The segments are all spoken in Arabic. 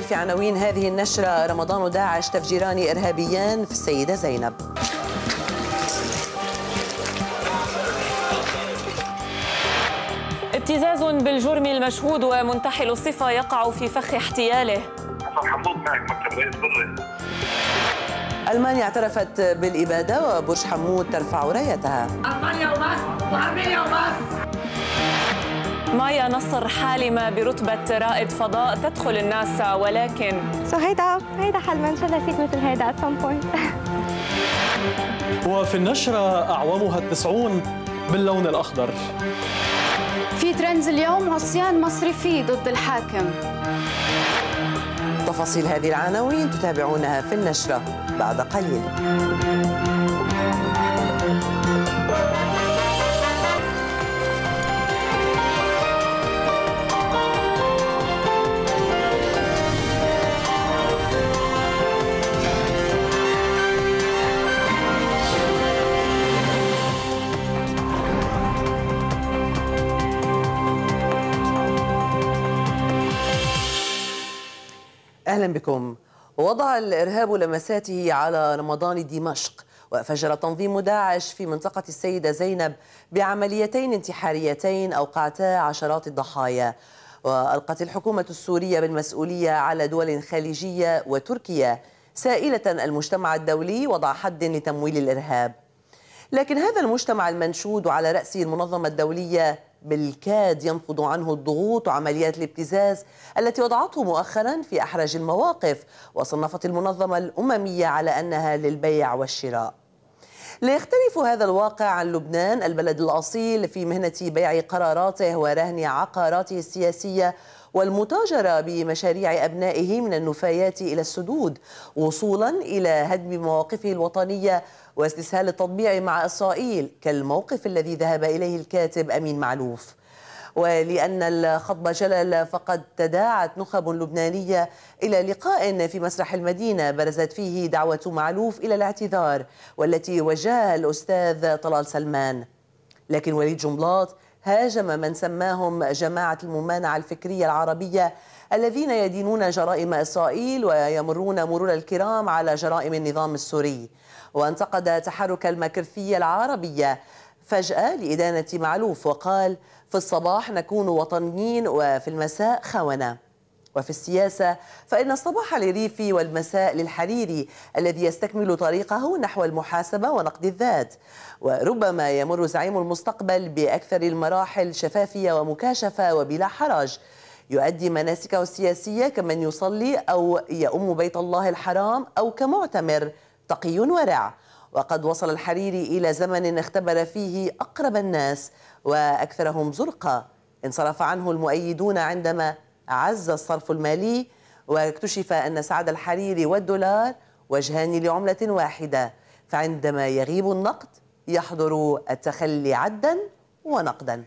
الخير في عناوين هذه النشرة رمضان وداعش تفجيران إرهابيان في السيدة زينب ابتزاز بالجرم المشهود ومنتحل الصفة يقع في فخ احتياله حسن حمود معك بري ألمانيا اعترفت بالإبادة وبرج حمود ترفع رايتها ألمانيا وبس وأرمينيا وبس مايا نصر حالمة برتبة رائد فضاء تدخل الناسا ولكن سو هيدا هيدا حلمة إن شاء الله يصير مثل هيدا at some point وفي النشرة أعوامها التسعون باللون الأخضر في ترندز اليوم عصيان مصرفي ضد الحاكم تفاصيل هذه العناوين تتابعونها في النشرة بعد قليل أهلا بكم وضع الإرهاب لمساته على رمضان دمشق وفجر تنظيم داعش في منطقة السيدة زينب بعمليتين انتحاريتين أوقعتا عشرات الضحايا وألقت الحكومة السورية بالمسؤولية على دول خليجية وتركيا سائلة المجتمع الدولي وضع حد لتمويل الإرهاب لكن هذا المجتمع المنشود وعلى رأسه المنظمة الدولية بالكاد ينفض عنه الضغوط وعمليات الابتزاز التي وضعته مؤخرا في احرج المواقف وصنفت المنظمه الامميه على انها للبيع والشراء لا يختلف هذا الواقع عن لبنان البلد الأصيل في مهنة بيع قراراته ورهن عقاراته السياسية والمتاجرة بمشاريع أبنائه من النفايات إلى السدود وصولا إلى هدم مواقفه الوطنية واستسهال التطبيع مع إسرائيل كالموقف الذي ذهب إليه الكاتب أمين معلوف ولأن الخطب جلل فقد تداعت نخب لبنانية إلى لقاء في مسرح المدينة برزت فيه دعوة معلوف إلى الاعتذار والتي وجهها الأستاذ طلال سلمان لكن وليد جملاط هاجم من سماهم جماعة الممانعة الفكرية العربية الذين يدينون جرائم إسرائيل ويمرون مرور الكرام على جرائم النظام السوري وانتقد تحرك المكرثية العربية فجأة لإدانة معلوف وقال في الصباح نكون وطنيين وفي المساء خونة وفي السياسة فإن الصباح لريفي والمساء للحريري الذي يستكمل طريقه نحو المحاسبة ونقد الذات وربما يمر زعيم المستقبل بأكثر المراحل شفافية ومكاشفة وبلا حرج يؤدي مناسكه السياسيه كمن يصلي أو يؤم بيت الله الحرام أو كمعتمر تقي ورع وقد وصل الحريري إلى زمن اختبر فيه أقرب الناس وأكثرهم زرقا انصرف عنه المؤيدون عندما عز الصرف المالي واكتشف أن سعد الحريري والدولار وجهان لعملة واحدة فعندما يغيب النقد يحضر التخلي عدا ونقدا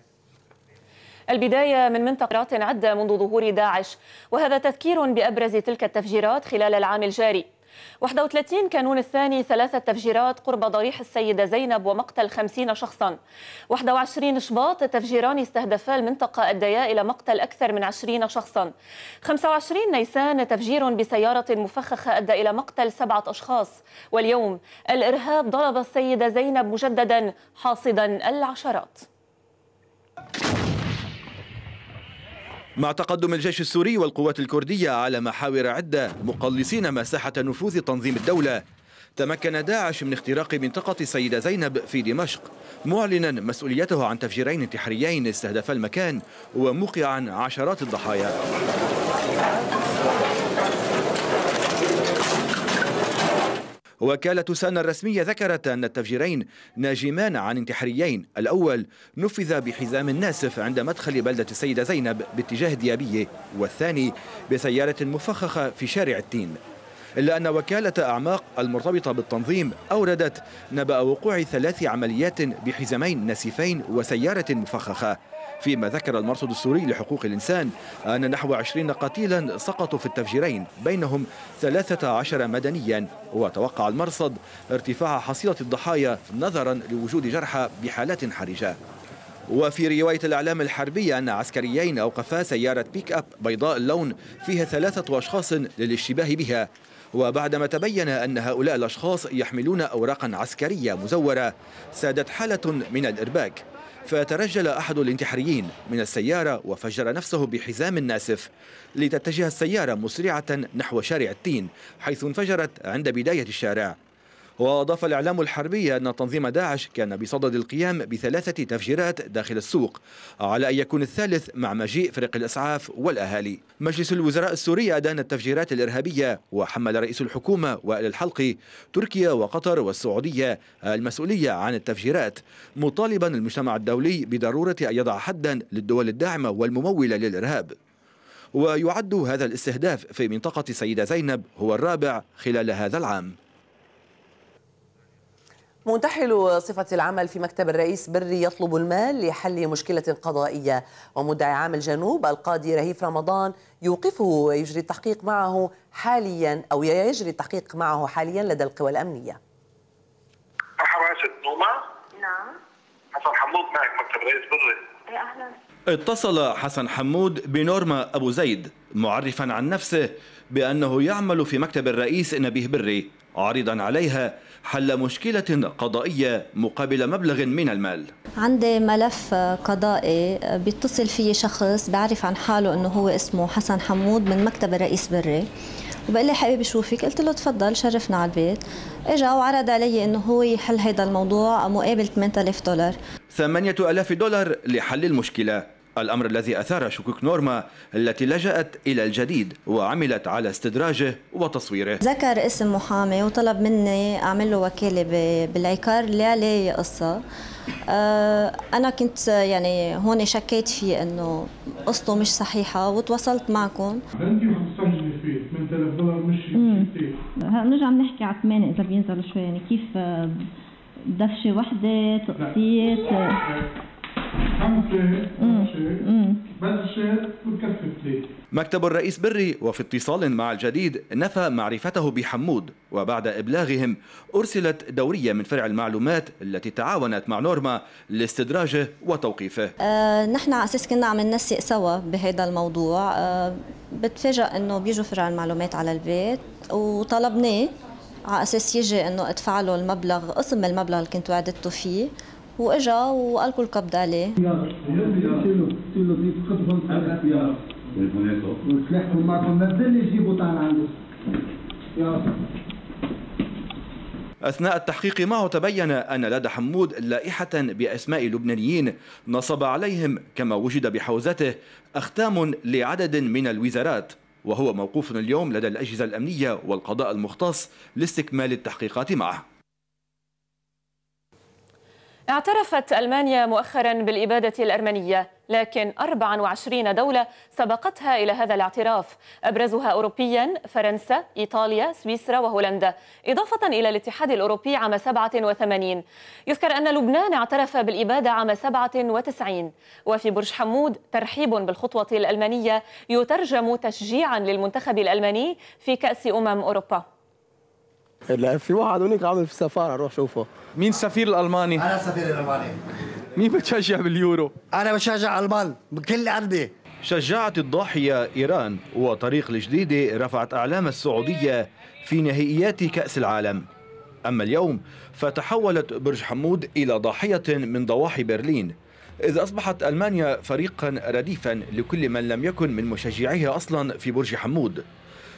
البداية من منطقة عدة منذ ظهور داعش وهذا تذكير بأبرز تلك التفجيرات خلال العام الجاري 31 كانون الثاني ثلاثة تفجيرات قرب ضريح السيدة زينب ومقتل 50 شخصا 21 شباط تفجيران استهدفا المنطقة أديا إلى مقتل أكثر من 20 شخصا 25 نيسان تفجير بسيارة مفخخة أدى إلى مقتل سبعة أشخاص واليوم الإرهاب ضرب السيدة زينب مجددا حاصدا العشرات مع تقدم الجيش السوري والقوات الكردية على محاور عدة مقلصين مساحة نفوذ تنظيم الدولة تمكن داعش من اختراق منطقة سيدة زينب في دمشق معلنا مسؤوليته عن تفجيرين انتحاريين استهدفا المكان وموقعا عشرات الضحايا وكالة سانا الرسمية ذكرت أن التفجيرين ناجمان عن انتحاريين الأول نفذ بحزام ناسف عند مدخل بلدة السيدة زينب باتجاه ديابية والثاني بسيارة مفخخة في شارع التين إلا أن وكالة أعماق المرتبطة بالتنظيم أوردت نبأ وقوع ثلاث عمليات بحزامين ناسفين وسيارة مفخخة فيما ذكر المرصد السوري لحقوق الإنسان أن نحو 20 قتيلا سقطوا في التفجيرين بينهم 13 مدنيا وتوقع المرصد ارتفاع حصيلة الضحايا نظرا لوجود جرحى بحالات حرجة وفي رواية الإعلام الحربي أن عسكريين أوقفا سيارة بيك أب بيضاء اللون فيها ثلاثة أشخاص للاشتباه بها وبعدما تبين أن هؤلاء الأشخاص يحملون أوراقا عسكرية مزورة سادت حالة من الإرباك فترجل أحد الانتحاريين من السيارة وفجر نفسه بحزام ناسف لتتجه السيارة مسرعة نحو شارع التين حيث انفجرت عند بداية الشارع وأضاف الإعلام الحربي أن تنظيم داعش كان بصدد القيام بثلاثة تفجيرات داخل السوق على أن يكون الثالث مع مجيء فريق الإسعاف والأهالي مجلس الوزراء السوري أدان التفجيرات الإرهابية وحمل رئيس الحكومة وائل الحلقي تركيا وقطر والسعودية المسؤولية عن التفجيرات مطالبا المجتمع الدولي بضرورة أن يضع حدا للدول الداعمة والممولة للإرهاب ويعد هذا الاستهداف في منطقة سيدة زينب هو الرابع خلال هذا العام منتحل صفة العمل في مكتب الرئيس بري يطلب المال لحل مشكلة قضائية ومدعي عام الجنوب القاضي رهيف رمضان يوقفه ويجري التحقيق معه حاليا أو يجري التحقيق معه حاليا لدى القوى الأمنية حواسة نوما نعم حسن حمود معك مكتب الرئيس بري إيه، أهلا اتصل حسن حمود بنورما أبو زيد معرفا عن نفسه بأنه يعمل في مكتب الرئيس نبيه بري عارضا عليها حل مشكلة قضائية مقابل مبلغ من المال عندي ملف قضائي بيتصل فيه شخص بعرف عن حاله أنه هو اسمه حسن حمود من مكتب الرئيس بري وبقول لي حبيبي شوفك قلت له تفضل شرفنا على البيت اجا وعرض علي انه هو يحل هذا الموضوع مقابل 8000 دولار 8000 دولار لحل المشكله الأمر الذي أثار شكوك نورما التي لجأت إلى الجديد وعملت على استدراجه وتصويره ذكر اسم محامي وطلب مني أعمل له وكالة بالعقار لا عليه قصة آه، أنا كنت يعني هون شكيت فيه أنه قصته مش صحيحة وتواصلت معكم عندي فيه دولار مش نرجع بنحكي على 8 إذا بينزل شوي يعني كيف دفشة وحدة تقسيط بلشت مكتب الرئيس بري وفي اتصال مع الجديد نفى معرفته بحمود وبعد إبلاغهم أرسلت دورية من فرع المعلومات التي تعاونت مع نورما لاستدراجه وتوقيفه آه، نحن على أساس كنا عم ننسق سوا بهذا الموضوع آه، بتفاجأ أنه بيجوا فرع المعلومات على البيت وطلبناه على أساس يجي أنه أدفع له المبلغ قسم المبلغ اللي كنت وعدته فيه واجا وقالكوا القبض عليه أثناء التحقيق معه تبين أن لدى حمود لائحة بأسماء لبنانيين نصب عليهم كما وجد بحوزته أختام لعدد من الوزارات وهو موقوف اليوم لدى الأجهزة الأمنية والقضاء المختص لاستكمال التحقيقات معه اعترفت ألمانيا مؤخرا بالإبادة الأرمنية لكن 24 دولة سبقتها إلى هذا الاعتراف أبرزها أوروبيا فرنسا إيطاليا سويسرا وهولندا إضافة إلى الاتحاد الأوروبي عام 87 يذكر أن لبنان اعترف بالإبادة عام 97 وفي برج حمود ترحيب بالخطوة الألمانية يترجم تشجيعا للمنتخب الألماني في كأس أمم أوروبا لا في واحد هناك عامل في السفاره روح شوفه مين السفير الالماني؟ انا السفير الالماني مين بتشجع باليورو؟ انا بشجع المان بكل ارضي شجعت الضاحية إيران وطريق الجديدة رفعت أعلام السعودية في نهائيات كأس العالم أما اليوم فتحولت برج حمود إلى ضاحية من ضواحي برلين إذ أصبحت ألمانيا فريقا رديفا لكل من لم يكن من مشجعيها أصلا في برج حمود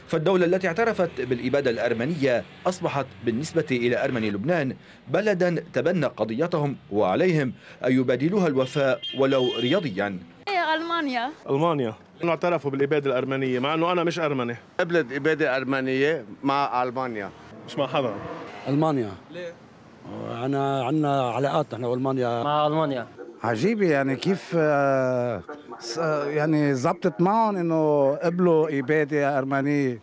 فالدولة التي اعترفت بالإبادة الأرمنية أصبحت بالنسبة إلى أرمني لبنان بلدا تبنى قضيتهم وعليهم أن يبادلوها الوفاء ولو رياضيا إيه، ألمانيا ألمانيا اعترفوا بالاباده الارمنيه مع انه انا مش ارمني قبلت اباده ارمنيه مع المانيا مش مع حدا المانيا ليه؟ انا عندنا علاقات نحن والمانيا مع المانيا عجيبه يعني كيف آه، يعني زبطت معهم انه قبلوا اباده ارمنيه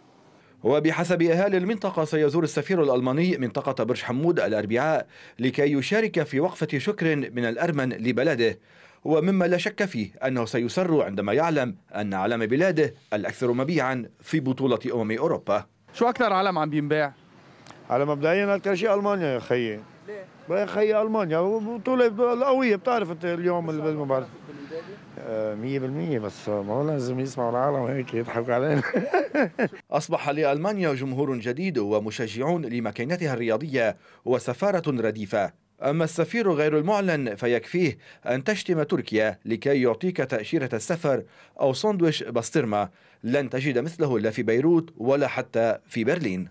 وبحسب أهالي المنطقة سيزور السفير الألماني منطقة برج حمود الأربعاء لكي يشارك في وقفة شكر من الأرمن لبلده ومما لا شك فيه أنه سيسر عندما يعلم أن علم بلاده الأكثر مبيعا في بطولة أمم أوروبا شو أكثر علم عم بينباع؟ على مبدئيا أكثر شيء ألمانيا يا خيي يا اخي المانيا بطوله قويه بتعرف انت اليوم بالمباراه 100% بس ما هو لازم يسمعوا العالم هيك يضحكوا علينا أصبح لألمانيا جمهور جديد ومشجعون لمكانتها الرياضية وسفارة رديفة أما السفير غير المعلن فيكفيه أن تشتم تركيا لكي يعطيك تأشيرة السفر أو سندويش بسطرمة لن تجد مثله لا في بيروت ولا حتى في برلين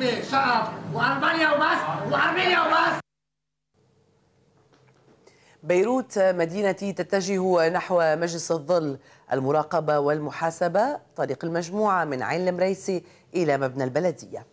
حزب شعب وألمانيا وبس وأرمينيا وبس بيروت مدينتي تتجه نحو مجلس الظل المراقبة والمحاسبة طريق المجموعة من عين المريسي إلى مبنى البلدية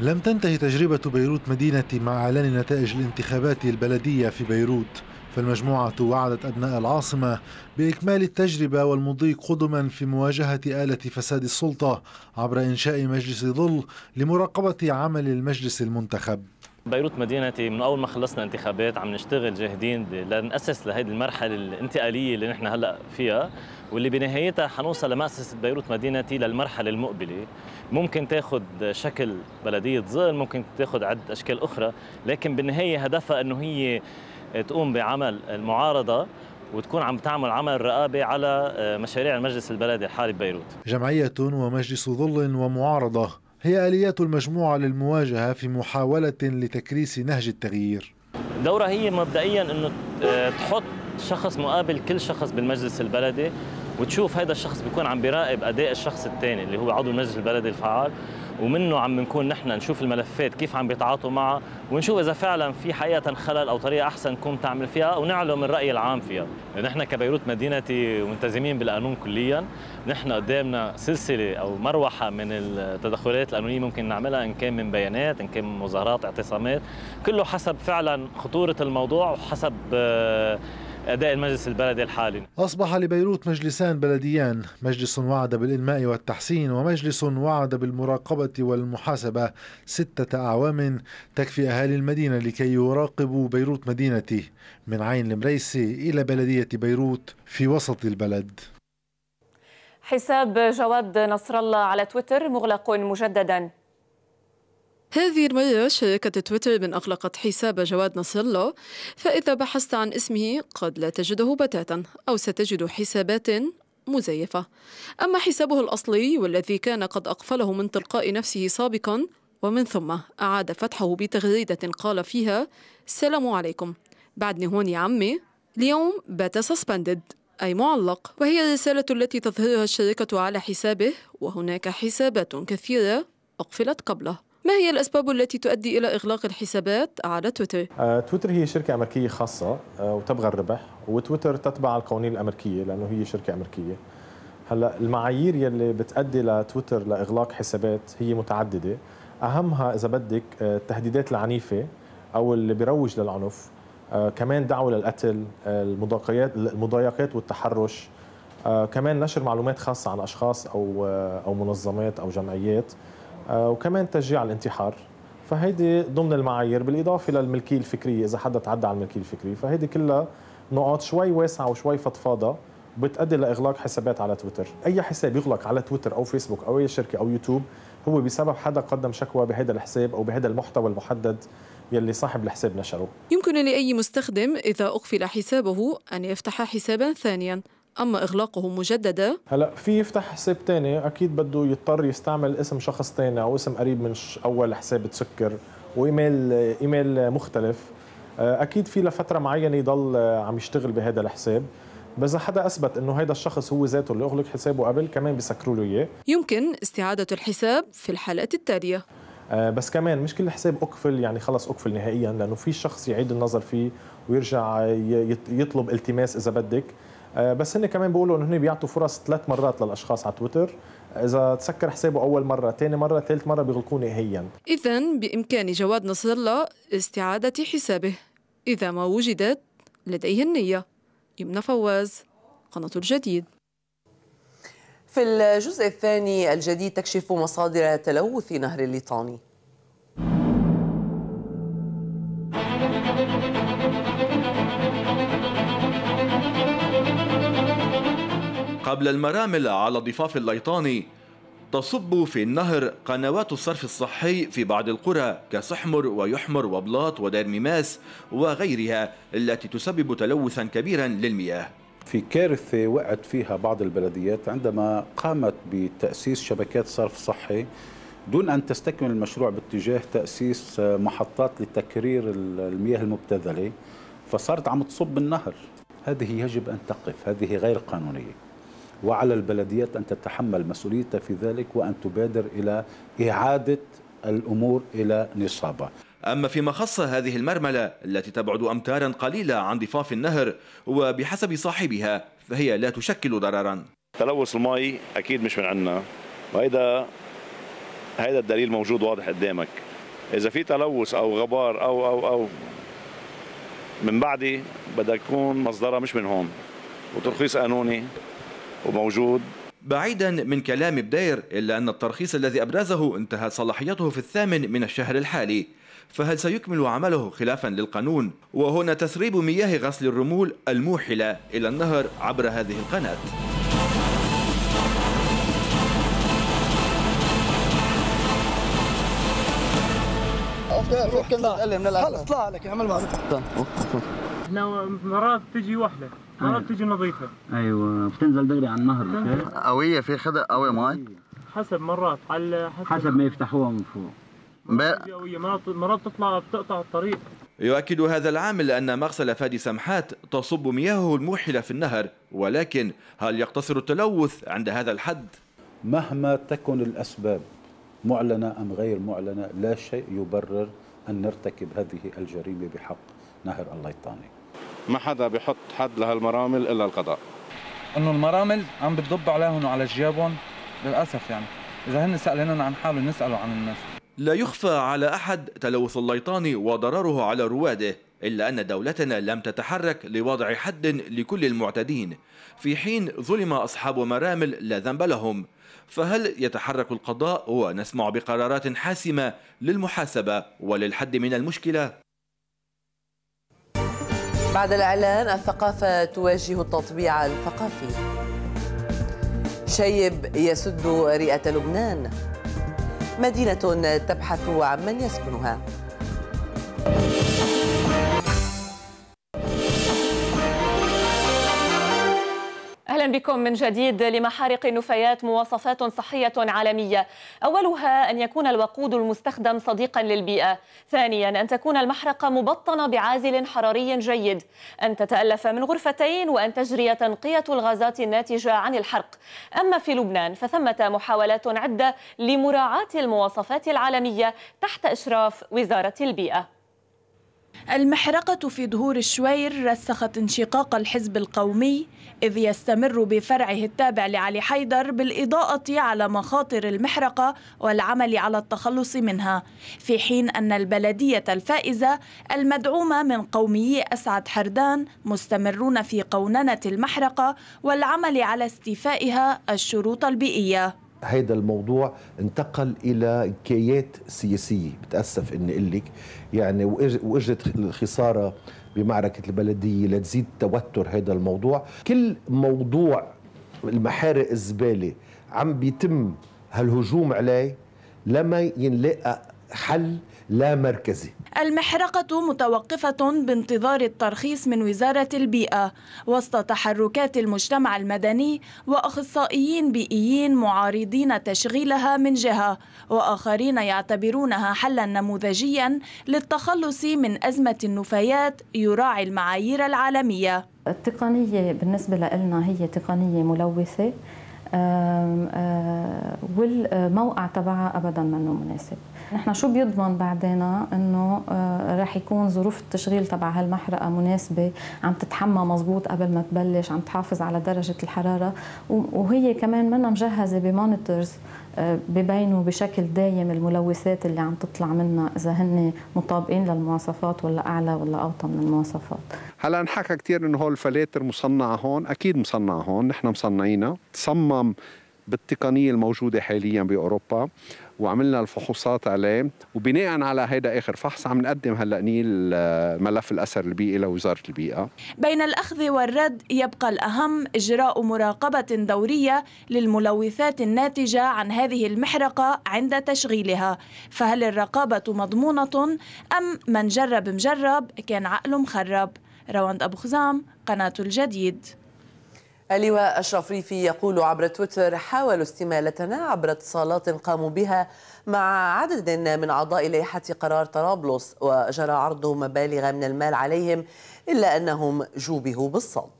لم تنتهي تجربة بيروت مدينتي مع إعلان نتائج الانتخابات البلدية في بيروت فالمجموعة وعدت أبناء العاصمة بإكمال التجربة والمضي قدما في مواجهة آلة فساد السلطة عبر إنشاء مجلس ظل لمراقبة عمل المجلس المنتخب بيروت مدينتي من اول ما خلصنا انتخابات عم نشتغل جاهدين لنأسس لهيدي المرحله الانتقاليه اللي نحن هلا فيها واللي بنهايتها حنوصل لمؤسسه بيروت مدينتي للمرحله المقبله ممكن تاخذ شكل بلديه ظل ممكن تاخذ عدة اشكال اخرى لكن بالنهايه هدفها انه هي تقوم بعمل المعارضه وتكون عم تعمل عمل رقابة على آه، مشاريع المجلس البلدي الحالي ببيروت جمعية ومجلس ظل ومعارضة هي آليات المجموعة للمواجهة في محاولة لتكريس نهج التغيير دورها هي مبدئيا أنه آه، تحط شخص مقابل كل شخص بالمجلس البلدي وتشوف هذا الشخص بيكون عم بيراقب أداء الشخص الثاني اللي هو عضو المجلس البلدي الفعال ومنه عم نكون نحن نشوف الملفات كيف عم بيتعاطوا معها ونشوف اذا فعلا في حقيقه خلل او طريقه احسن نكون تعمل فيها او نعلم الراي العام فيها يعني نحن كبيروت مدينتي ملتزمين بالقانون كليا نحن قدامنا سلسله او مروحه من التدخلات القانونيه ممكن نعملها ان كان من بيانات ان كان من مظاهرات اعتصامات كله حسب فعلا خطوره الموضوع وحسب آه، أداء المجلس البلدي الحالي أصبح لبيروت مجلسان بلديان مجلس وعد بالإنماء والتحسين ومجلس وعد بالمراقبة والمحاسبة ستة أعوام تكفي أهالي المدينة لكي يراقبوا بيروت مدينتي من عين المريسي إلى بلدية بيروت في وسط البلد حساب جواد نصر الله على تويتر مغلق مجددا هذه المرة شركة تويتر من أغلقت حساب جواد نصر الله فإذا بحثت عن اسمه قد لا تجده بتاتا أو ستجد حسابات مزيفة أما حسابه الأصلي والذي كان قد أقفله من تلقاء نفسه سابقا ومن ثم أعاد فتحه بتغريدة قال فيها السلام عليكم بعدني هون يا عمي اليوم بات سسبندد أي معلق وهي الرسالة التي تظهرها الشركة على حسابه وهناك حسابات كثيرة أقفلت قبله ما هي الأسباب التي تؤدي إلى إغلاق الحسابات على تويتر؟ آه، تويتر هي شركة أمريكية خاصة آه، وتبغى الربح وتويتر تتبع القوانين الأمريكية لأنه هي شركة أمريكية هلا المعايير يلي بتأدي لتويتر لإغلاق حسابات هي متعددة أهمها إذا بدك آه، التهديدات العنيفة أو اللي بيروج للعنف كمان دعوة للقتل المضايقات المضايقات والتحرش كمان نشر معلومات خاصة عن أشخاص أو أو منظمات أو جمعيات آه، وكمان تشجيع الانتحار فهيدي ضمن المعايير بالإضافة للملكية الفكرية إذا حدا تعدى على الملكية الفكرية فهيدي كلها نقاط شوي واسعة وشوي فضفاضة بتؤدي لاغلاق حسابات على تويتر، اي حساب يغلق على تويتر او فيسبوك او اي شركه او يوتيوب هو بسبب حدا قدم شكوى بهذا الحساب او بهذا المحتوى المحدد يلي صاحب الحساب نشره. يمكن لاي مستخدم اذا اقفل حسابه ان يفتح حسابا ثانيا اما اغلاقه مجددا هلا في يفتح حساب ثاني اكيد بده يضطر يستعمل اسم شخص ثاني او اسم قريب من اول حساب تسكر وايميل ايميل مختلف آه، اكيد في لفتره معينه يضل آه، عم يشتغل بهذا الحساب بس حدا اثبت انه هذا الشخص هو ذاته اللي اغلق حسابه قبل كمان بيسكروا له اياه يمكن استعاده الحساب في الحالات التاليه آه، بس كمان مش كل حساب اقفل يعني خلص اقفل نهائيا لانه في شخص يعيد النظر فيه ويرجع يطلب التماس اذا بدك آه، بس هن كمان بيقولوا انه هن بيعطوا فرص ثلاث مرات للاشخاص على تويتر اذا تسكر حسابه اول مره ثاني مره ثالث مره بيغلقوه نهائيا اذا بامكان جواد نصر الله استعاده حسابه اذا ما وجدت لديه النيه يمنى فواز قناه الجديد في الجزء الثاني الجديد تكشف مصادر تلوث نهر الليطاني قبل المرامل على ضفاف الليطاني تصب في النهر قنوات الصرف الصحي في بعض القرى كسحمر ويحمر وبلاط ودير ميماس وغيرها التي تسبب تلوثا كبيرا للمياه في كارثة وقعت فيها بعض البلديات عندما قامت بتأسيس شبكات صرف صحي دون أن تستكمل المشروع باتجاه تأسيس محطات لتكرير المياه المبتذلة فصارت عم تصب النهر هذه يجب أن تقف هذه غير قانونية وعلى البلديات أن تتحمل مسؤوليتها في ذلك وأن تبادر إلى إعادة الأمور إلى نصابها أما فيما خص هذه المرملة التي تبعد أمتارا قليلة عن ضفاف النهر وبحسب صاحبها فهي لا تشكل ضررا تلوث المي أكيد مش من عنا وهذا هذا الدليل موجود واضح قدامك إذا في تلوث أو غبار أو أو أو من بعدي بدها يكون مصدرها مش من هون وترخيص قانوني وموجود بعيدا من كلام بدير إلا أن الترخيص الذي أبرزه انتهت صلاحيته في الثامن من الشهر الحالي فهل سيكمل عمله خلافا للقانون وهنا تسريب مياه غسل الرمول الموحلة إلى النهر عبر هذه القناة فكنا نتألم نلعب خلص طلع لك اعمل معك مرات تجي وحده المرة بتيجي نظيفة ايوه بتنزل دغري على النهر قوية في خدق قوي ماي حسب مرات على حسب, حسب ما يفتحوها من فوق مرات قوية مرات بتطلع بتقطع الطريق يؤكد هذا العامل أن مغسل فادي سمحات تصب مياهه الموحلة في النهر ولكن هل يقتصر التلوث عند هذا الحد؟ مهما تكن الأسباب معلنة أم غير معلنة لا شيء يبرر أن نرتكب هذه الجريمة بحق نهر الله الطاني ما حدا بيحط حد لهالمرامل الا القضاء انه المرامل عم بتضب عليهم وعلى جيابهم للاسف يعني اذا هن سالنا عن حالهم نساله عن الناس لا يخفى على احد تلوث الليطاني وضرره على رواده إلا أن دولتنا لم تتحرك لوضع حد لكل المعتدين في حين ظلم أصحاب مرامل لا ذنب لهم فهل يتحرك القضاء ونسمع بقرارات حاسمة للمحاسبة وللحد من المشكلة؟ بعد الإعلان الثقافة تواجه التطبيع الثقافي شيب يسد رئة لبنان مدينة تبحث عن من يسكنها اهلا بكم من جديد لمحارق النفايات مواصفات صحيه عالميه اولها ان يكون الوقود المستخدم صديقا للبيئه ثانيا ان تكون المحرقه مبطنه بعازل حراري جيد ان تتالف من غرفتين وان تجري تنقيه الغازات الناتجه عن الحرق اما في لبنان فثمه محاولات عده لمراعاه المواصفات العالميه تحت اشراف وزاره البيئه المحرقة في ظهور الشوير رسخت انشقاق الحزب القومي إذ يستمر بفرعه التابع لعلي حيدر بالإضاءة على مخاطر المحرقة والعمل على التخلص منها في حين أن البلدية الفائزة المدعومة من قومي أسعد حردان مستمرون في قوننة المحرقة والعمل على استيفائها الشروط البيئية هيدا الموضوع انتقل الى كيات سياسيه بتاسف اني اقول لك يعني واجت الخساره بمعركه البلديه لتزيد توتر هذا الموضوع كل موضوع المحارق الزباله عم بيتم هالهجوم عليه لما ينلقى حل لا مركزي المحرقة متوقفة بانتظار الترخيص من وزارة البيئة وسط تحركات المجتمع المدني وأخصائيين بيئيين معارضين تشغيلها من جهة وآخرين يعتبرونها حلا نموذجيا للتخلص من أزمة النفايات يراعي المعايير العالمية التقنية بالنسبة لنا هي تقنية ملوثة آه، والموقع تبعها أبدا منه مناسب نحن شو بيضمن بعدنا انه آه، رح يكون ظروف التشغيل تبع هالمحرقه مناسبه عم تتحمى مزبوط قبل ما تبلش عم تحافظ على درجه الحراره وهي كمان منا مجهزه بمونيتورز آه، ببينوا بشكل دايم الملوثات اللي عم تطلع منا اذا هن مطابقين للمواصفات ولا اعلى ولا اوطى من المواصفات هلا انحكى كثير انه هول الفلاتر مصنعه هون اكيد مصنعه هون نحن مصنعينها تصمم بالتقنية الموجودة حاليا بأوروبا وعملنا الفحوصات عليه وبناء على هيدا اخر فحص عم نقدم هلا نيل آه، ملف الاثر البيئي لوزاره البيئه بين الاخذ والرد يبقى الاهم اجراء مراقبه دوريه للملوثات الناتجه عن هذه المحرقه عند تشغيلها فهل الرقابه مضمونه ام من جرب مجرب كان عقله مخرب رواند ابو خزام قناه الجديد اللواء أشرف ريفي يقول عبر تويتر حاولوا استمالتنا عبر اتصالات قاموا بها مع عدد من أعضاء لائحة قرار طرابلس وجرى عرض مبالغ من المال عليهم إلا أنهم جوبهوا بالصد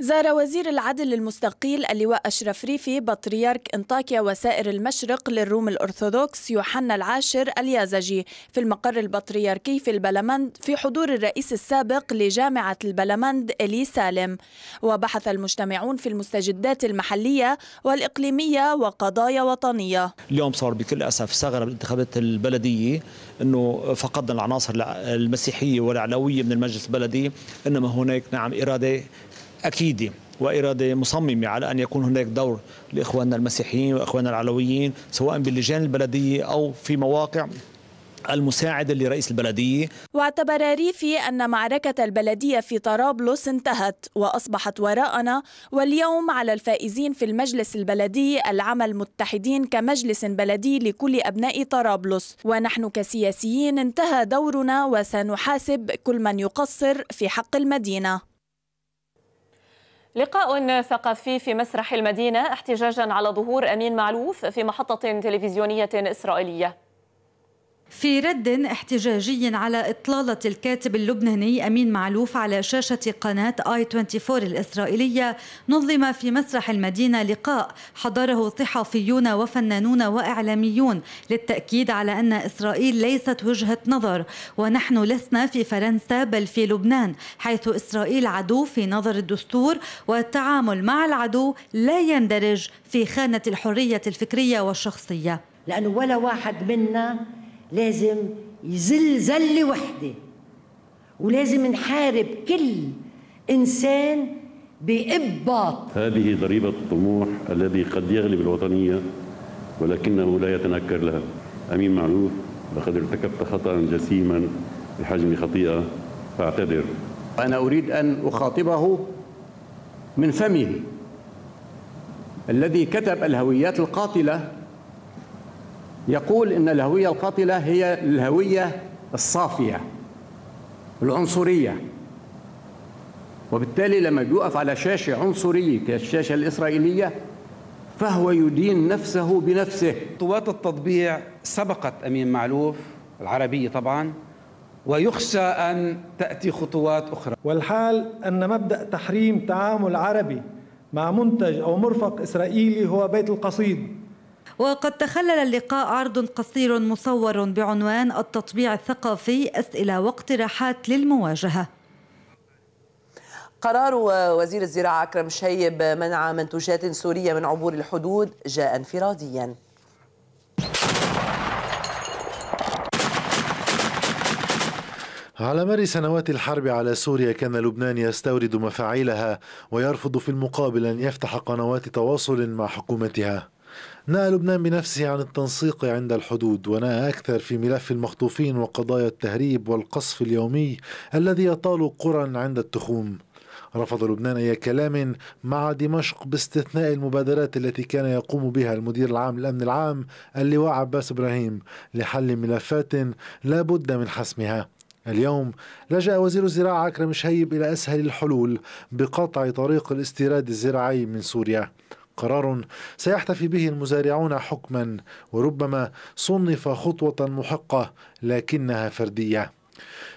زار وزير العدل المستقيل اللواء أشرف ريفي بطريرك انطاكيا وسائر المشرق للروم الأرثوذكس يوحنا العاشر اليازجي في المقر البطريركي في البلمند في حضور الرئيس السابق لجامعة البلمند إلي سالم وبحث المجتمعون في المستجدات المحلية والإقليمية وقضايا وطنية اليوم صار بكل أسف ثغرة بالانتخابات البلدية أنه فقدنا العناصر المسيحية والعلوية من المجلس البلدي إنما هناك نعم إرادة أكيدة وإرادة مصممة على أن يكون هناك دور لإخواننا المسيحيين وإخواننا العلويين سواء باللجان البلدية أو في مواقع المساعدة لرئيس البلدية واعتبر ريفي أن معركة البلدية في طرابلس انتهت وأصبحت وراءنا واليوم على الفائزين في المجلس البلدي العمل متحدين كمجلس بلدي لكل أبناء طرابلس ونحن كسياسيين انتهى دورنا وسنحاسب كل من يقصر في حق المدينة لقاء ثقافي في مسرح المدينة احتجاجا على ظهور أمين معلوف في محطة تلفزيونية إسرائيلية في رد احتجاجي على إطلالة الكاتب اللبناني أمين معلوف على شاشة قناة آي 24 الإسرائيلية نظم في مسرح المدينة لقاء حضره صحفيون وفنانون وإعلاميون للتأكيد على أن إسرائيل ليست وجهة نظر ونحن لسنا في فرنسا بل في لبنان حيث إسرائيل عدو في نظر الدستور والتعامل مع العدو لا يندرج في خانة الحرية الفكرية والشخصية لأنه ولا واحد منا لازم يزل لوحده وحده ولازم نحارب كل انسان بإباط هذه ضريبة الطموح الذي قد يغلب الوطنية ولكنه لا يتنكر لها أمين معلوف لقد ارتكبت خطأ جسيما بحجم خطيئة فاعتذر أنا أريد أن أخاطبه من فمه الذي كتب الهويات القاتلة يقول ان الهويه القاتله هي الهويه الصافيه العنصريه وبالتالي لما بيقف على شاشه عنصريه كالشاشه الاسرائيليه فهو يدين نفسه بنفسه قوات التطبيع سبقت امين معلوف العربيه طبعا ويخشى ان تاتي خطوات اخرى والحال ان مبدا تحريم تعامل عربي مع منتج او مرفق اسرائيلي هو بيت القصيد وقد تخلل اللقاء عرض قصير مصور بعنوان التطبيع الثقافي أسئلة واقتراحات للمواجهة قرار وزير الزراعة أكرم شهيب منع منتوجات سورية من عبور الحدود جاء انفراديا على مر سنوات الحرب على سوريا كان لبنان يستورد مفاعيلها ويرفض في المقابل أن يفتح قنوات تواصل مع حكومتها نهى لبنان بنفسه عن التنسيق عند الحدود ونهى أكثر في ملف المخطوفين وقضايا التهريب والقصف اليومي الذي يطال قرى عند التخوم رفض لبنان أي كلام مع دمشق باستثناء المبادرات التي كان يقوم بها المدير العام للأمن العام اللواء عباس إبراهيم لحل ملفات لا بد من حسمها اليوم لجأ وزير الزراعة أكرم شهيب إلى أسهل الحلول بقطع طريق الاستيراد الزراعي من سوريا قرار سيحتفي به المزارعون حكما وربما صنف خطوة محقة لكنها فردية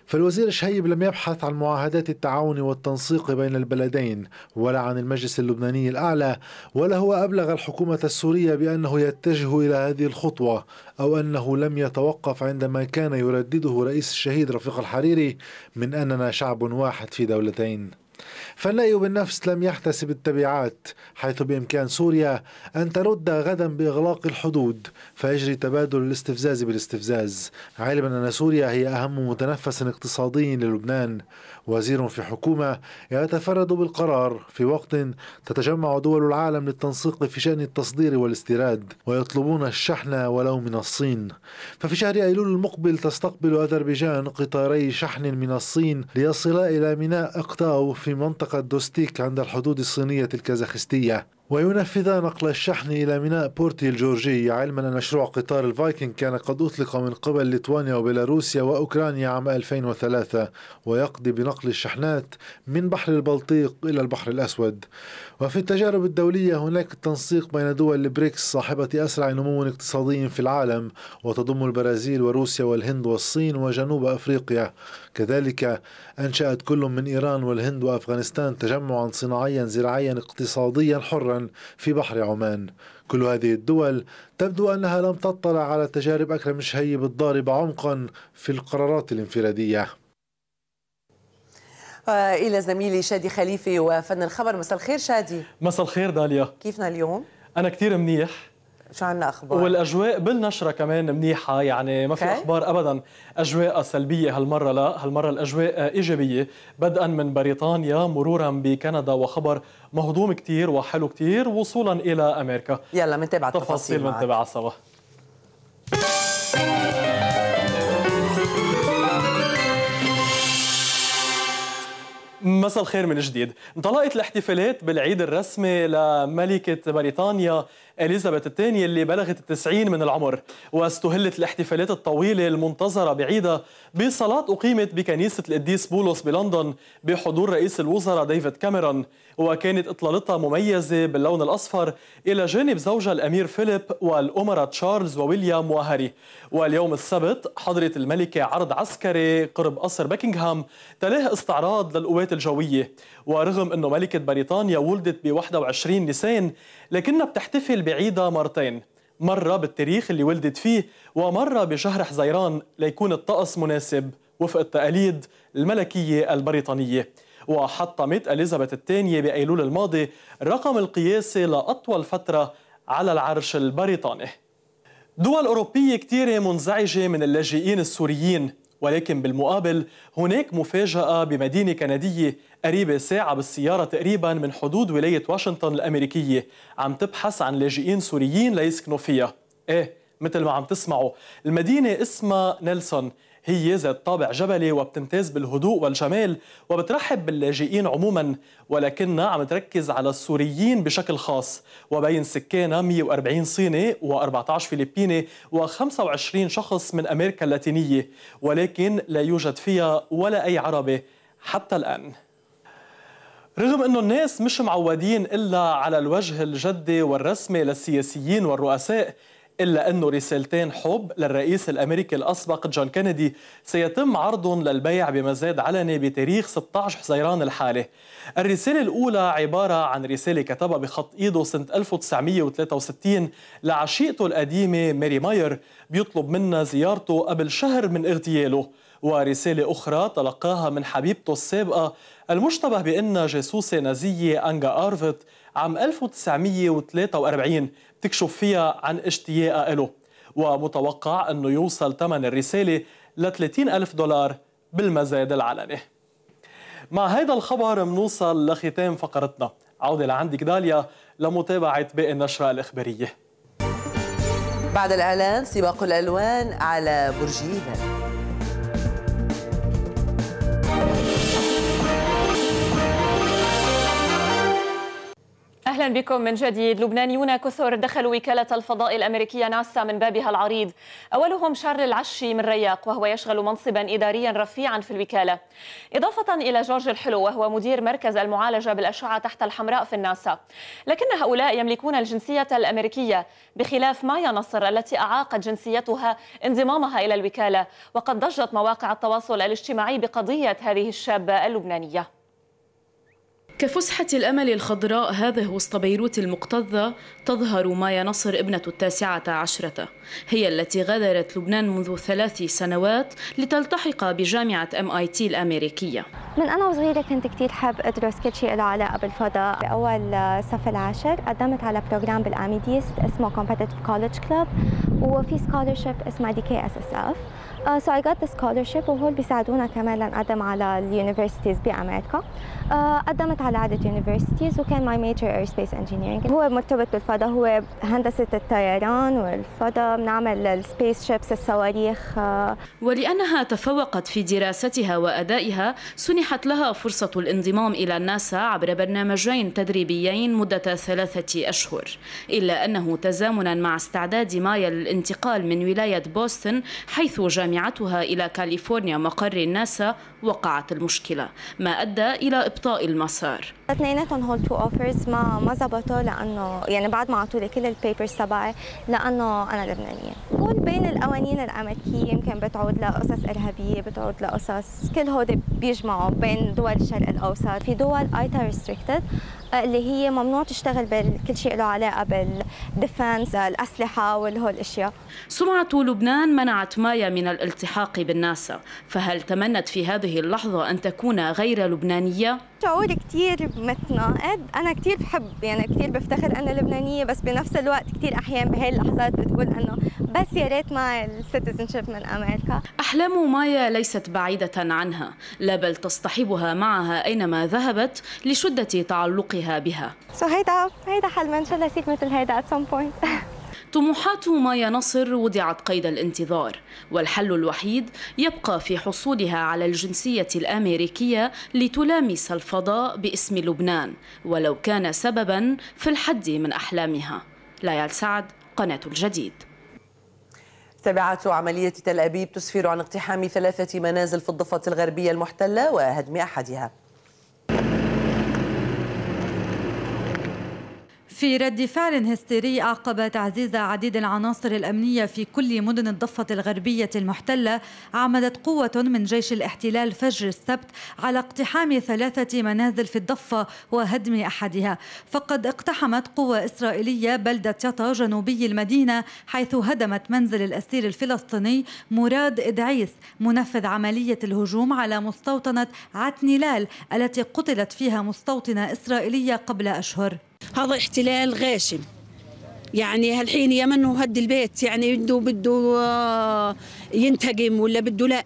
فالوزير شهيب لم يبحث عن معاهدات التعاون والتنسيق بين البلدين ولا عن المجلس اللبناني الأعلى ولا هو أبلغ الحكومة السورية بأنه يتجه إلى هذه الخطوة أو أنه لم يتوقف عندما كان يردده رئيس الشهيد رفيق الحريري من أننا شعب واحد في دولتين فاللئي بالنفس لم يحتسب التبعات حيث بإمكان سوريا أن ترد غدا بإغلاق الحدود فيجري تبادل الاستفزاز بالاستفزاز علما أن سوريا هي أهم متنفس اقتصادي للبنان وزير في حكومة يتفرد بالقرار في وقت تتجمع دول العالم للتنسيق في شأن التصدير والاستيراد ويطلبون الشحن ولو من الصين ففي شهر أيلول المقبل تستقبل أذربيجان قطاري شحن من الصين ليصلا إلى ميناء أقتاو في منطقة دوستيك عند الحدود الصينية الكازاخستية وينفذ نقل الشحن إلى ميناء بورتي الجورجي علما أن مشروع قطار الفايكنج كان قد أطلق من قبل ليتوانيا وبيلاروسيا وأوكرانيا عام 2003 ويقضي بنقل الشحنات من بحر البلطيق إلى البحر الأسود وفي التجارب الدولية هناك التنسيق بين دول البريكس صاحبة أسرع نمو اقتصادي في العالم وتضم البرازيل وروسيا والهند والصين وجنوب أفريقيا كذلك أنشأت كل من إيران والهند وأفغانستان تجمعا صناعيا زراعيا اقتصاديا حرا في بحر عمان كل هذه الدول تبدو أنها لم تطلع على تجارب أكرم شهيب الضارب عمقا في القرارات الانفرادية آه، إلى زميلي شادي خليفي وفن الخبر مساء الخير شادي مساء الخير داليا كيفنا اليوم؟ أنا كثير منيح شو عنا اخبار؟ والاجواء بالنشره كمان منيحه يعني ما في اخبار ابدا اجواء سلبيه هالمره لا، هالمره الاجواء ايجابيه بدءا من بريطانيا مرورا بكندا وخبر مهضوم كثير وحلو كثير وصولا الى امريكا يلا منتابع التفاصيل منتابع سوا مساء الخير من جديد انطلقت الاحتفالات بالعيد الرسمي لملكة بريطانيا اليزابيث الثانية اللي بلغت التسعين من العمر واستهلت الاحتفالات الطويلة المنتظرة بعيدها بصلاة أقيمت بكنيسة القديس بولس بلندن بحضور رئيس الوزراء ديفيد كاميرون وكانت إطلالتها مميزة باللون الأصفر إلى جانب زوجها الأمير فيليب والأمراء تشارلز وويليام وهاري واليوم السبت حضرت الملكة عرض عسكري قرب قصر بكنغهام تلاه استعراض للقوات الجوية ورغم أنه ملكة بريطانيا ولدت ب 21 نيسان لكنها بتحتفل بعيدة مرتين مرة بالتاريخ اللي ولدت فيه ومرة بشهر حزيران ليكون الطقس مناسب وفق التقاليد الملكية البريطانية وحطمت اليزابيث الثانية بأيلول الماضي الرقم القياسي لأطول فترة على العرش البريطاني دول أوروبية كثيرة منزعجة من اللاجئين السوريين ولكن بالمقابل هناك مفاجأة بمدينة كندية قريبة ساعة بالسيارة تقريبا من حدود ولاية واشنطن الأمريكية عم تبحث عن لاجئين سوريين ليسكنوا فيها إيه مثل ما عم تسمعوا المدينة اسمها نيلسون هي ذات طابع جبلي وبتمتاز بالهدوء والجمال وبترحب باللاجئين عموما ولكنها عم تركز على السوريين بشكل خاص وبين سكانها 140 صيني و14 فلبيني و25 شخص من أمريكا اللاتينية ولكن لا يوجد فيها ولا أي عربي حتى الآن رغم أنه الناس مش معودين إلا على الوجه الجدي والرسمي للسياسيين والرؤساء إلا أنه رسالتين حب للرئيس الأمريكي الأسبق جون كينيدي سيتم عرضهم للبيع بمزاد علني بتاريخ 16 حزيران الحالي الرسالة الأولى عبارة عن رسالة كتبها بخط إيده سنة 1963 لعشيقته القديمة ماري ماير بيطلب منها زيارته قبل شهر من اغتياله ورسالة أخرى تلقاها من حبيبته آه، السابقة المشتبه بأنها جاسوسة نازية أنجا أرفت عام 1943 تكشف فيها عن اشتياقها له ومتوقع أنه يوصل ثمن الرسالة ل 30 ألف دولار بالمزاد العلني مع هذا الخبر منوصل لختام فقرتنا عودة لعندك داليا لمتابعة باقي النشرة الإخبارية بعد الإعلان سباق الألوان على برج إيفل اهلا بكم من جديد لبنانيون كثر دخلوا وكاله الفضاء الامريكيه ناسا من بابها العريض اولهم شارل العشي من رياق وهو يشغل منصبا اداريا رفيعا في الوكاله اضافه الى جورج الحلو وهو مدير مركز المعالجه بالاشعه تحت الحمراء في الناسا لكن هؤلاء يملكون الجنسيه الامريكيه بخلاف مايا نصر التي اعاقت جنسيتها انضمامها الى الوكاله وقد ضجت مواقع التواصل الاجتماعي بقضيه هذه الشابه اللبنانيه كفسحة الأمل الخضراء هذه وسط بيروت المكتظة تظهر مايا نصر ابنة التاسعة عشرة هي التي غادرت لبنان منذ ثلاث سنوات لتلتحق بجامعة ام اي تي الأمريكية من أنا وصغيرة كنت كثير حاب أدرس كل شيء له علاقة بالفضاء بأول صف العاشر قدمت على بروجرام بالاميديست اسمه كومبتيتف كولج كلاب وفي سكولرشيب اسمها دي كي اس اس اف سو آه، so I got the scholarship وهول بيساعدونا كمان لنقدم على اليونيفرسيتيز بأمريكا آه، قدمت على عدة يونيفرسيتيز وكان ماي ميجر سبيس انجينيرنج هو مرتبط بالفضاء هو هندسة الطيران والفضاء بنعمل السبيس شيبس الصواريخ آه. ولأنها تفوقت في دراستها وأدائها سنحت لها فرصة الانضمام إلى ناسا عبر برنامجين تدريبيين مدة ثلاثة أشهر إلا أنه تزامنا مع استعداد مايا للانتقال من ولاية بوسطن حيث جامعة جامعتها إلى كاليفورنيا مقر الناسا وقعت المشكلة ما أدى إلى إبطاء المسار اثنيناتهم هول تو اوفرز ما ما زبطوا لانه يعني بعد ما عطوا لي كل البيبرز تبعي لانه انا لبنانيه هول بين القوانين الامريكيه يمكن بتعود لقصص ارهابيه بتعود لقصص كل هودي بيجمعوا بين دول الشرق الاوسط في دول ايتا ريستريكتد آه، اللي هي ممنوع تشتغل بكل شيء له علاقه بالدفنس الاسلحه والهول الاشياء سمعه لبنان منعت مايا من الالتحاق بالناسا فهل تمنت في هذه اللحظه ان تكون غير لبنانيه شعور كتير متناقض أنا كتير بحب يعني كتير بفتخر أنا لبنانية بس بنفس الوقت كتير أحيان بهي اللحظات بتقول أنه بس يا ريت مع السيتيزنشيب من أمريكا أحلام مايا ليست بعيدة عنها لا بل تصطحبها معها أينما ذهبت لشدة تعلقها بها سو هيدا هيدا حلم إن شاء الله يصير مثل هيدا at some point طموحات مايا نصر وضعت قيد الانتظار والحل الوحيد يبقى في حصولها على الجنسية الأمريكية لتلامس الفضاء باسم لبنان ولو كان سببا في الحد من أحلامها ليال سعد قناة الجديد تبعات عملية تل أبيب تسفر عن اقتحام ثلاثة منازل في الضفة الغربية المحتلة وهدم أحدها في رد فعل هستيري أعقب تعزيز عديد العناصر الأمنية في كل مدن الضفة الغربية المحتلة عمدت قوة من جيش الاحتلال فجر السبت على اقتحام ثلاثة منازل في الضفة وهدم أحدها فقد اقتحمت قوة إسرائيلية بلدة يطا جنوبي المدينة حيث هدمت منزل الأسير الفلسطيني مراد إدعيس منفذ عملية الهجوم على مستوطنة عتنلال التي قتلت فيها مستوطنة إسرائيلية قبل أشهر هذا احتلال غاشم يعني هالحين يمن وهد البيت يعني بده بده آه، ينتقم ولا بده لا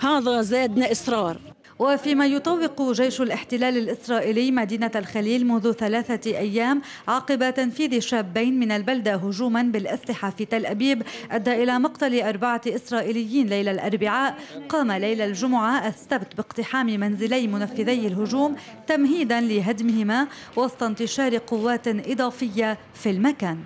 هذا زادنا اصرار وفيما يطوق جيش الاحتلال الإسرائيلي مدينة الخليل منذ ثلاثة أيام عقب تنفيذ شابين من البلدة هجوما بالأسلحة في تل أبيب أدى إلى مقتل أربعة إسرائيليين ليلة الأربعاء قام ليلة الجمعة السبت باقتحام منزلي منفذي الهجوم تمهيدا لهدمهما وسط انتشار قوات إضافية في المكان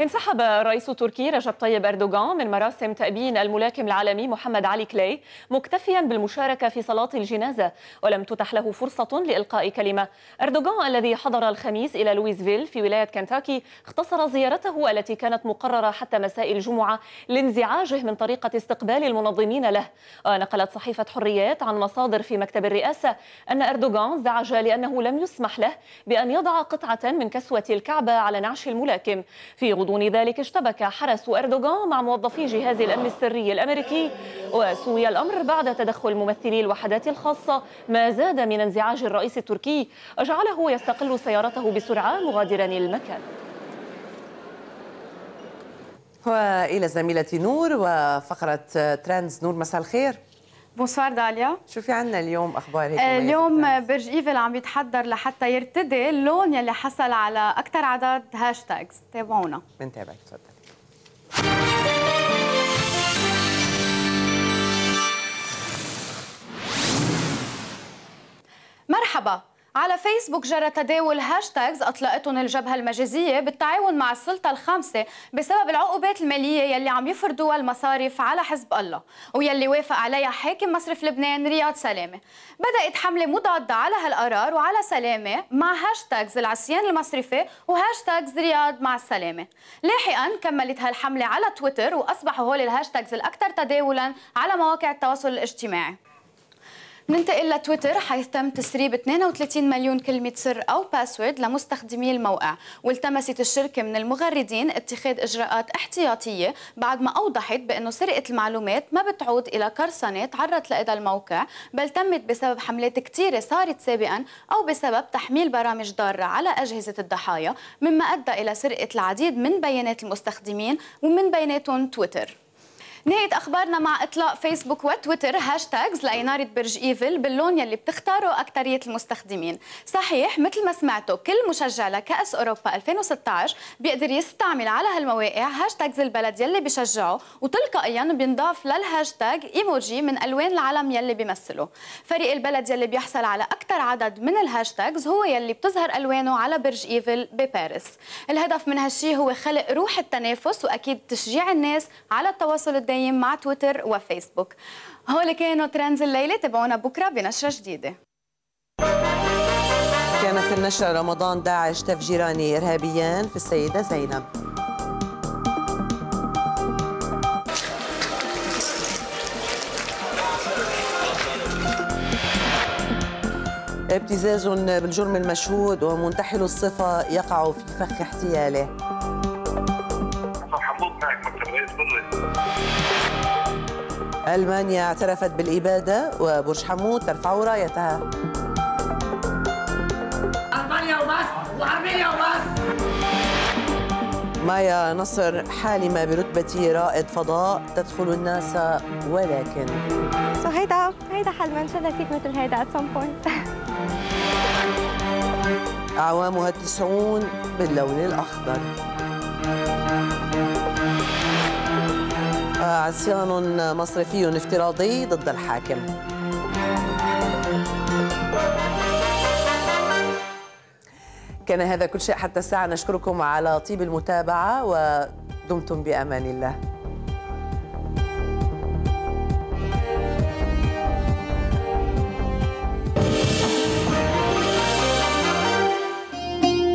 انسحب الرئيس التركي رجب طيب أردوغان من مراسم تأبين الملاكم العالمي محمد علي كلاي مكتفيا بالمشاركة في صلاة الجنازة ولم تتح له فرصة لإلقاء كلمة أردوغان الذي حضر الخميس إلى لويزفيل في ولاية كنتاكي اختصر زيارته التي كانت مقررة حتى مساء الجمعة لانزعاجه من طريقة استقبال المنظمين له ونقلت صحيفة حريات عن مصادر في مكتب الرئاسة أن أردوغان زعج لأنه لم يسمح له بأن يضع قطعة من كسوة الكعبة على نعش الملاكم في غضون دون ذلك اشتبك حرس أردوغان مع موظفي جهاز الأمن السري الأمريكي وسوي الأمر بعد تدخل ممثلي الوحدات الخاصة ما زاد من انزعاج الرئيس التركي أجعله يستقل سيارته بسرعة مغادرا المكان وإلى زميلتي نور وفقرة ترانز نور مساء الخير بونسوار داليا شو في عندنا اليوم اخبار هيك آه، اليوم برج ايفل عم يتحضر لحتى يرتدي اللون يلي حصل على اكثر عدد هاشتاجز تابعونا بنتابعك تفضلي مرحبا على فيسبوك جرى تداول هاشتاجز اطلقتهم الجبهه المجازيه بالتعاون مع السلطه الخامسه بسبب العقوبات الماليه يلي عم يفرضوها المصارف على حزب الله ويلي وافق عليها حاكم مصرف لبنان رياض سلامه بدات حمله مضاده على هالقرار وعلى سلامه مع هاشتاجز العصيان المصرفي وهاشتاجز رياض مع السلامه لاحقا كملت هالحمله على تويتر واصبحوا هول الهاشتاجز الاكثر تداولا على مواقع التواصل الاجتماعي ننتقل لتويتر حيث تم تسريب 32 مليون كلمة سر أو باسورد لمستخدمي الموقع والتمست الشركة من المغردين اتخاذ إجراءات احتياطية بعد ما أوضحت بأنه سرقة المعلومات ما بتعود إلى قرصنة تعرض لها الموقع بل تمت بسبب حملات كثيرة صارت سابقا أو بسبب تحميل برامج ضارة على أجهزة الضحايا مما أدى إلى سرقة العديد من بيانات المستخدمين ومن بيناتهم تويتر نهاية أخبارنا مع إطلاق فيسبوك وتويتر هاشتاجز لإنارة برج إيفل باللون يلي بتختاره أكترية المستخدمين صحيح مثل ما سمعتوا كل مشجع لكأس أوروبا 2016 بيقدر يستعمل على هالمواقع هاشتاجز البلد يلي بشجعه وتلقائيا بينضاف للهاشتاج إيموجي من ألوان العلم يلي بيمثله فريق البلد يلي بيحصل على أكثر عدد من الهاشتاجز هو يلي بتظهر ألوانه على برج إيفل بباريس الهدف من هالشي هو خلق روح التنافس وأكيد تشجيع الناس على التواصل الدايم مع تويتر وفيسبوك هول كانوا ترندز الليلة تابعونا بكرة بنشرة جديدة كان في النشرة رمضان داعش تفجيران إرهابيان في السيدة زينب ابتزاز بالجرم المشهود ومنتحل الصفة يقع في فخ احتياله ألمانيا اعترفت بالإبادة وبرج حمود ترفع رايتها ألمانيا وبس وأرمينيا وبس مايا نصر حالمة برتبة رائد فضاء تدخل الناس ولكن سو هيدا هيدا حلمة إن شاء الله فيك مثل هيدا ات سم بوينت أعوامها التسعون باللون الأخضر عصيان مصرفي افتراضي ضد الحاكم كان هذا كل شيء حتى الساعة نشكركم على طيب المتابعة ودمتم بأمان الله